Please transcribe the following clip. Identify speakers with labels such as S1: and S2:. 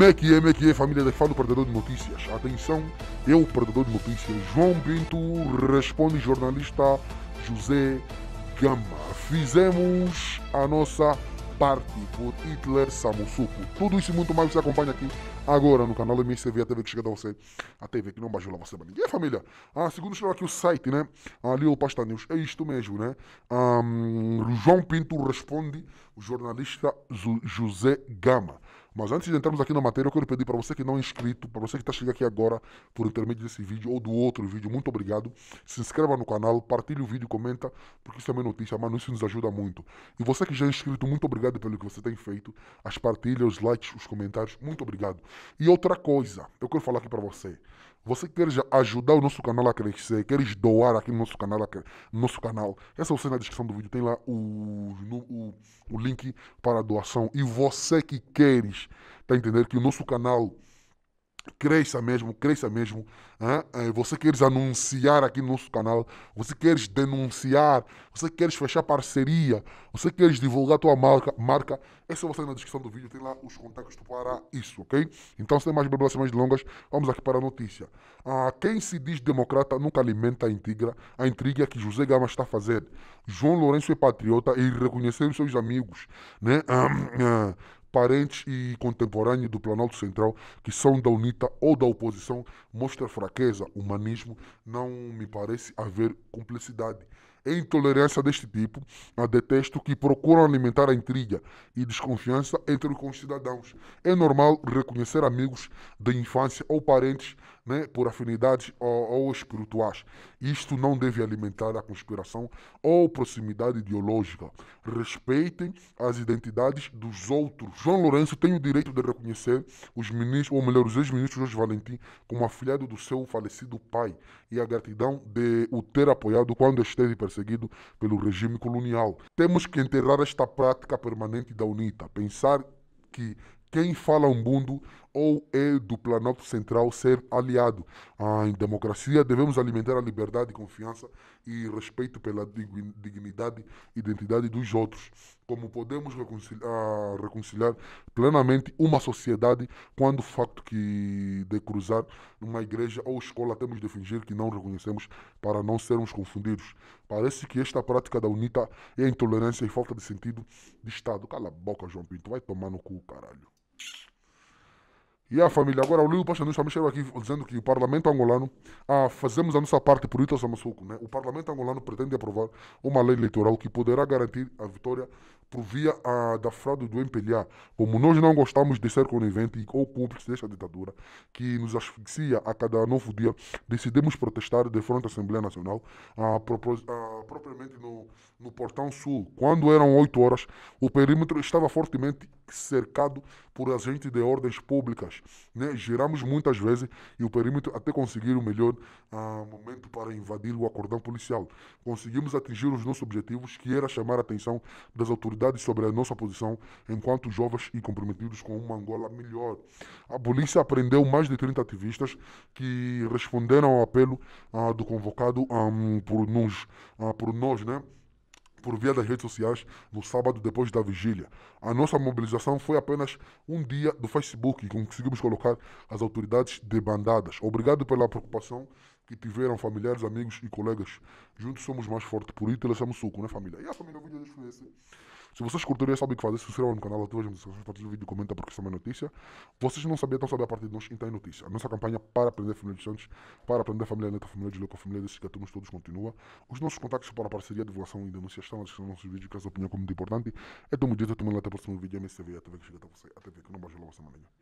S1: Como é que é, como é que é, família da que fala o Perdedor de Notícias? Atenção, eu, é Perdedor de Notícias, João Pinto, responde jornalista José Gama. Fizemos a nossa parte por Hitler Samusuko. Tudo isso e muito mais você acompanha aqui agora no canal MCV, a TV que chega a você, a TV que não bajula você ninguém, família. Ah, segundo chegou aqui o site, né? Ah, ali o Pasta News, é isto mesmo, né? Ah, um, João Pinto responde o jornalista José Gama. Mas antes de entrarmos aqui na matéria, eu quero pedir para você que não é inscrito, para você que está chegando aqui agora por intermédio desse vídeo ou do outro vídeo, muito obrigado. Se inscreva no canal, partilhe o vídeo, comenta, porque isso também é notícia, mas isso nos ajuda muito. E você que já é inscrito, muito obrigado pelo que você tem feito, as partilhas, os likes, os comentários, muito obrigado. E outra coisa, eu quero falar aqui para você. Você quer ajudar o nosso canal a crescer, queres doar aqui no nosso canal, nosso canal. Essa você é na descrição do vídeo tem lá o, no, o, o link para a doação. E você que queres, tá entendendo que o nosso canal cresça mesmo, cresça mesmo. Hein? É, você queres anunciar aqui no nosso canal, você queres denunciar, você queres fechar parceria, você queres divulgar a tua marca, marca, é só você na descrição do vídeo, tem lá os contatos para isso, ok? Então, sem mais blablas, mais longas, vamos aqui para a notícia. Ah, quem se diz democrata nunca alimenta a intriga, a intriga que José Gama está fazendo. João Lourenço é patriota e reconheceu os seus amigos, né? Ah, ah, parentes e contemporâneos do Planalto Central que são da UNITA ou da oposição mostra fraqueza, humanismo, não me parece haver cumplicidade. É intolerância deste tipo, a detesto que procuram alimentar a intriga e desconfiança entre os concidadãos. É normal reconhecer amigos da infância ou parentes né, por afinidades ou, ou espirituais. Isto não deve alimentar a conspiração ou proximidade ideológica. Respeitem as identidades dos outros. João Lourenço tem o direito de reconhecer os ministros, ou melhor, os ex-ministros Jorge Valentim, como afiliado do seu falecido pai e a gratidão de o ter apoiado quando esteve perseguido pelo regime colonial. Temos que enterrar esta prática permanente da UNITA, pensar que quem fala um mundo ou é do Planalto Central ser aliado. Ah, em democracia devemos alimentar a liberdade, confiança e respeito pela dignidade e identidade dos outros. Como podemos reconciliar, ah, reconciliar plenamente uma sociedade quando o facto que de cruzar uma igreja ou escola temos de fingir que não reconhecemos para não sermos confundidos? Parece que esta prática da UNITA é intolerância e falta de sentido de Estado. Cala a boca, João Pinto. Vai tomar no cu, caralho. E a família, agora o Lio Pachandu me chegou aqui dizendo que o Parlamento angolano, ah, fazemos a nossa parte por Ita Samassuco, né? O Parlamento angolano pretende aprovar uma lei eleitoral que poderá garantir a vitória por via ah, da fraude do MPLA. Como nós não gostamos de ser conivente ou cúmplices desta ditadura que nos asfixia a cada novo dia, decidimos protestar de frente à Assembleia Nacional, ah, ah, propriamente no, no Portão Sul. Quando eram 8 horas, o perímetro estava fortemente cercado por agentes de ordens públicas. Né? Giramos muitas vezes e o perímetro até conseguir o melhor momento para invadir o acordão policial. Conseguimos atingir os nossos objetivos, que era chamar a atenção das autoridades sobre a nossa posição enquanto jovens e comprometidos com uma Angola melhor. A polícia prendeu mais de 30 ativistas que responderam ao apelo ah, do convocado ah, por, nos, ah, por nós, né? por via das redes sociais no sábado depois da vigília. A nossa mobilização foi apenas um dia do Facebook e conseguimos colocar as autoridades debandadas. Obrigado pela preocupação que tiveram familiares, amigos e colegas. Juntos somos mais fortes. Por isso, somos suco, né, família? E a família, o vídeo foi esse. Se vocês curtiram, sabem o que fazer. Se inscrevam no canal, ativem as notificações, partilhem o vídeo, comenta porque isso é uma notícia. Vocês não sabiam, então sabem a partir de nós, então é notícia. A nossa campanha é para aprender a família de Santos, para aprender a família neta, a família de louco a família desses gatunos todos continua. Os nossos contactos para parceria, divulgação e denúncia estão na descrição dos nossos vídeos, que essa opinião como muito importante. Então, me diz, eu também lá até o próximo vídeo, MCV, até ver que chega até você. Até ver que não baixa logo essa manhã